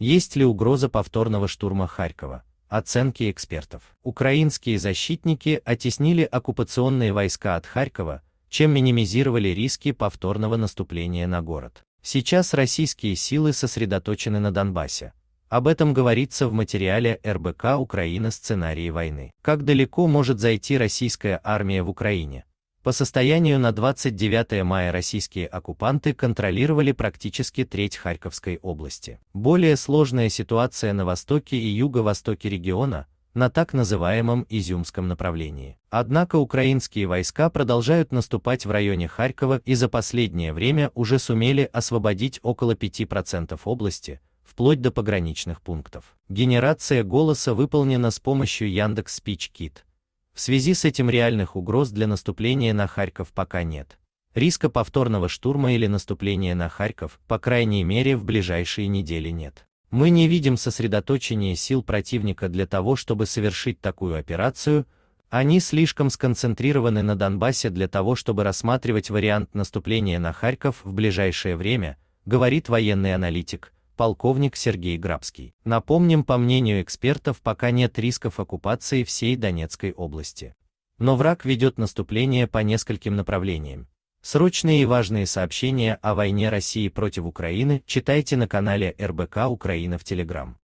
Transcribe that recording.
Есть ли угроза повторного штурма Харькова? Оценки экспертов. Украинские защитники оттеснили оккупационные войска от Харькова, чем минимизировали риски повторного наступления на город. Сейчас российские силы сосредоточены на Донбассе. Об этом говорится в материале РБК «Украина. Сценарии войны». Как далеко может зайти российская армия в Украине? По состоянию на 29 мая российские оккупанты контролировали практически треть Харьковской области. Более сложная ситуация на востоке и юго-востоке региона, на так называемом Изюмском направлении. Однако украинские войска продолжают наступать в районе Харькова и за последнее время уже сумели освободить около 5% области, вплоть до пограничных пунктов. Генерация голоса выполнена с помощью Яндекс в связи с этим реальных угроз для наступления на Харьков пока нет. Риска повторного штурма или наступления на Харьков, по крайней мере, в ближайшие недели нет. Мы не видим сосредоточения сил противника для того, чтобы совершить такую операцию, они слишком сконцентрированы на Донбассе для того, чтобы рассматривать вариант наступления на Харьков в ближайшее время, говорит военный аналитик, полковник Сергей Грабский. Напомним, по мнению экспертов, пока нет рисков оккупации всей Донецкой области. Но враг ведет наступление по нескольким направлениям. Срочные и важные сообщения о войне России против Украины читайте на канале РБК Украина в Телеграм.